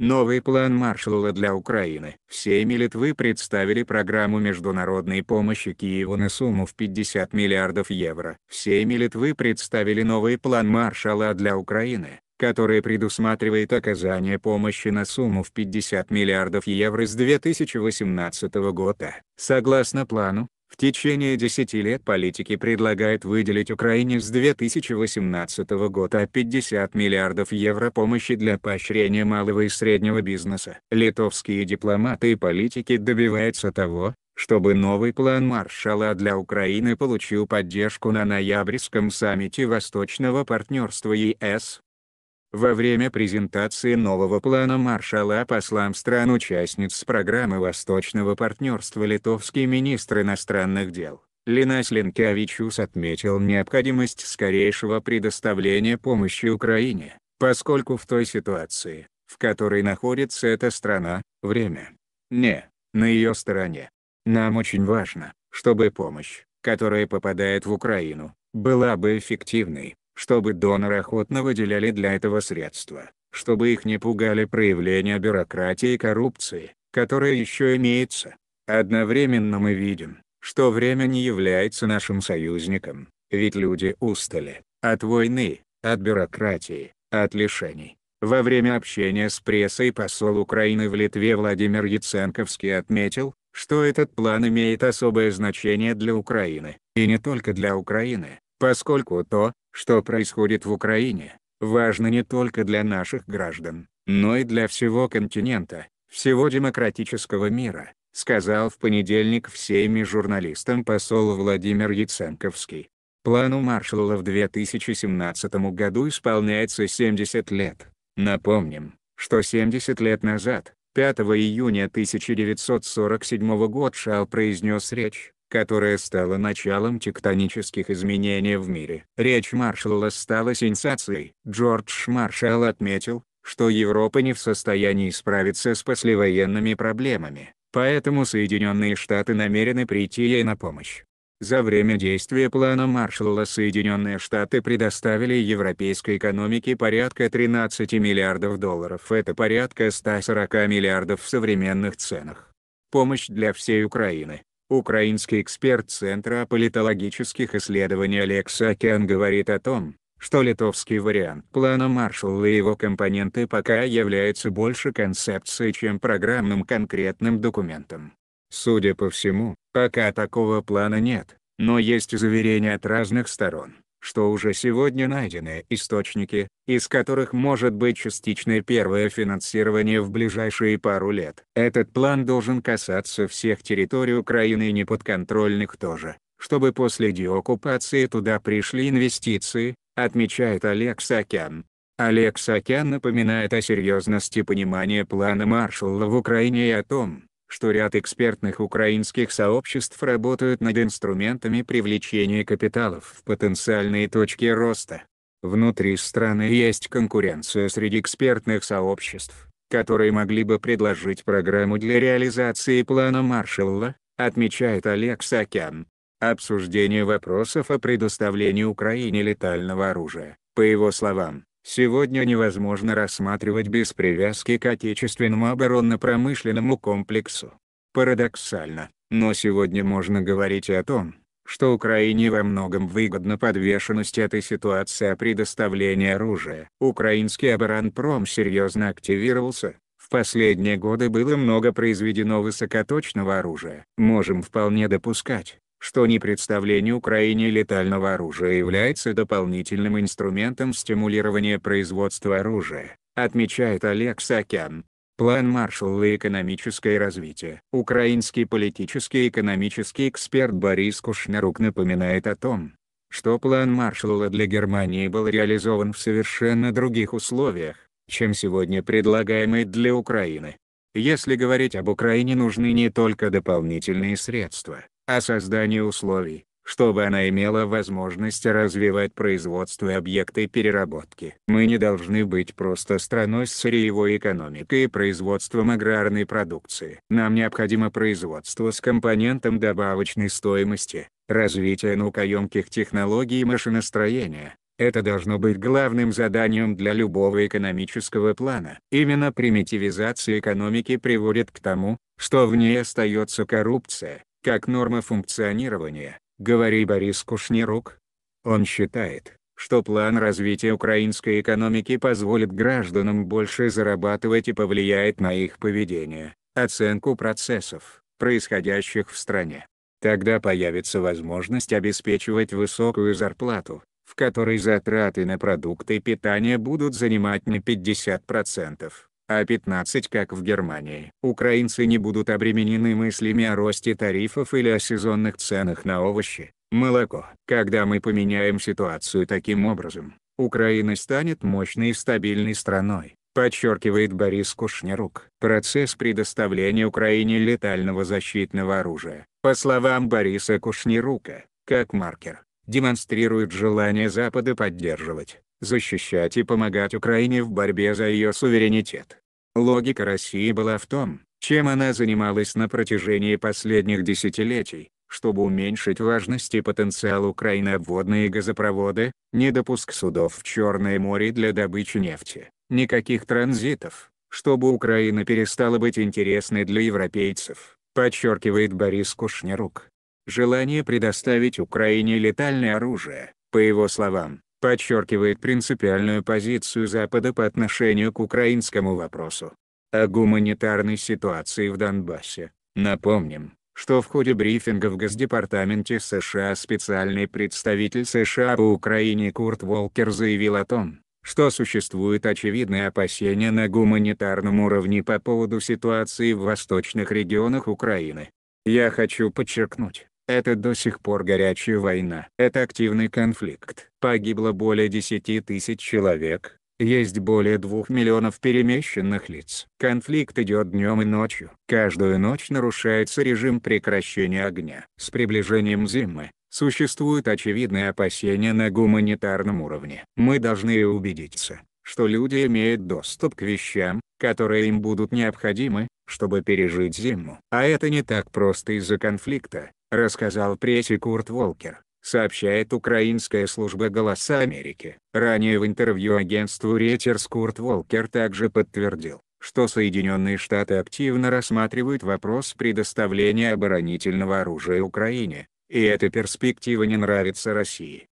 Новый план Маршалла для Украины. Всеми Литвы представили программу международной помощи Киеву на сумму в 50 миллиардов евро. Всеми Литвы представили новый план Маршалла для Украины, который предусматривает оказание помощи на сумму в 50 миллиардов евро с 2018 года. Согласно плану, в течение 10 лет политики предлагают выделить Украине с 2018 года 50 миллиардов евро помощи для поощрения малого и среднего бизнеса. Литовские дипломаты и политики добиваются того, чтобы новый план Маршала для Украины получил поддержку на ноябрьском саммите Восточного партнерства ЕС. Во время презентации нового плана Маршала послам стран-участниц программы Восточного партнерства литовский министр иностранных дел, Линас Линкевичус отметил необходимость скорейшего предоставления помощи Украине, поскольку в той ситуации, в которой находится эта страна, время не на ее стороне. Нам очень важно, чтобы помощь, которая попадает в Украину, была бы эффективной чтобы доноры охотно выделяли для этого средства, чтобы их не пугали проявления бюрократии и коррупции, которая еще имеется. Одновременно мы видим, что время не является нашим союзником, ведь люди устали от войны, от бюрократии, от лишений. Во время общения с прессой посол Украины в Литве Владимир Яценковский отметил, что этот план имеет особое значение для Украины, и не только для Украины, поскольку то, что происходит в Украине, важно не только для наших граждан, но и для всего континента, всего демократического мира, сказал в понедельник всеми журналистам посол Владимир Яценковский. Плану Маршалла в 2017 году исполняется 70 лет. Напомним, что 70 лет назад, 5 июня 1947 года Шал произнес речь, которая стала началом тектонических изменений в мире. Речь Маршалла стала сенсацией. Джордж Маршалл отметил, что Европа не в состоянии справиться с послевоенными проблемами, поэтому Соединенные Штаты намерены прийти ей на помощь. За время действия плана Маршалла Соединенные Штаты предоставили европейской экономике порядка 13 миллиардов долларов это порядка 140 миллиардов в современных ценах. Помощь для всей Украины, Украинский эксперт Центра политологических исследований Олег Океан говорит о том, что литовский вариант плана Маршалла и его компоненты пока являются больше концепцией, чем программным конкретным документом. Судя по всему, пока такого плана нет, но есть заверения от разных сторон, что уже сегодня найдены источники, из которых может быть частичное первое финансирование в ближайшие пару лет. Этот план должен касаться всех территорий Украины и неподконтрольных тоже, чтобы после деоккупации туда пришли инвестиции, отмечает Олег Сакян. Олег Сакян напоминает о серьезности понимания плана Маршалла в Украине и о том, что ряд экспертных украинских сообществ работают над инструментами привлечения капиталов в потенциальные точки роста. Внутри страны есть конкуренция среди экспертных сообществ, которые могли бы предложить программу для реализации плана Маршалла, отмечает Олег Сакян. Обсуждение вопросов о предоставлении Украине летального оружия, по его словам, сегодня невозможно рассматривать без привязки к отечественному оборонно-промышленному комплексу. Парадоксально, но сегодня можно говорить о том, что Украине во многом выгодна подвешенность этой ситуации о а предоставлении оружия. Украинский оборонпром серьезно активировался, в последние годы было много произведено высокоточного оружия. Можем вполне допускать, что непредставление Украине летального оружия является дополнительным инструментом стимулирования производства оружия, отмечает Олег Сакян. План Маршалла и экономическое развитие. Украинский политический и экономический эксперт Борис Кушнарук напоминает о том, что план Маршалла для Германии был реализован в совершенно других условиях, чем сегодня предлагаемый для Украины. Если говорить об Украине нужны не только дополнительные средства, о создании условий, чтобы она имела возможность развивать производство и объекты переработки. Мы не должны быть просто страной с сырьевой экономикой и производством аграрной продукции. Нам необходимо производство с компонентом добавочной стоимости, развитие наукоемких технологий и машиностроения. Это должно быть главным заданием для любого экономического плана. Именно примитивизация экономики приводит к тому, что в ней остается коррупция, как норма функционирования, говорит Борис Кушнерук. Он считает, что план развития украинской экономики позволит гражданам больше зарабатывать и повлияет на их поведение, оценку процессов, происходящих в стране. Тогда появится возможность обеспечивать высокую зарплату, в которой затраты на продукты питания будут занимать не 50% а 15 как в Германии. Украинцы не будут обременены мыслями о росте тарифов или о сезонных ценах на овощи, молоко. Когда мы поменяем ситуацию таким образом, Украина станет мощной и стабильной страной, подчеркивает Борис Кушнерук. Процесс предоставления Украине летального защитного оружия, по словам Бориса Кушнерука, как маркер, демонстрирует желание Запада поддерживать защищать и помогать Украине в борьбе за ее суверенитет. Логика России была в том, чем она занималась на протяжении последних десятилетий, чтобы уменьшить важность и потенциал Украины обводные газопроводы, недопуск судов в Черное море для добычи нефти, никаких транзитов, чтобы Украина перестала быть интересной для европейцев, подчеркивает Борис Кушнерук. Желание предоставить Украине летальное оружие, по его словам, подчеркивает принципиальную позицию Запада по отношению к украинскому вопросу. О гуманитарной ситуации в Донбассе. Напомним, что в ходе брифинга в Госдепартаменте США специальный представитель США по Украине Курт Волкер заявил о том, что существуют очевидные опасения на гуманитарном уровне по поводу ситуации в восточных регионах Украины. Я хочу подчеркнуть, это до сих пор горячая война. Это активный конфликт. Погибло более 10 тысяч человек, есть более двух миллионов перемещенных лиц. Конфликт идет днем и ночью. Каждую ночь нарушается режим прекращения огня. С приближением зимы, существуют очевидные опасения на гуманитарном уровне. Мы должны убедиться, что люди имеют доступ к вещам, которые им будут необходимы, чтобы пережить зиму. А это не так просто из-за конфликта, рассказал прессе Курт Волкер, сообщает украинская служба «Голоса Америки». Ранее в интервью агентству Reuters Курт Волкер также подтвердил, что Соединенные Штаты активно рассматривают вопрос предоставления оборонительного оружия Украине, и эта перспектива не нравится России.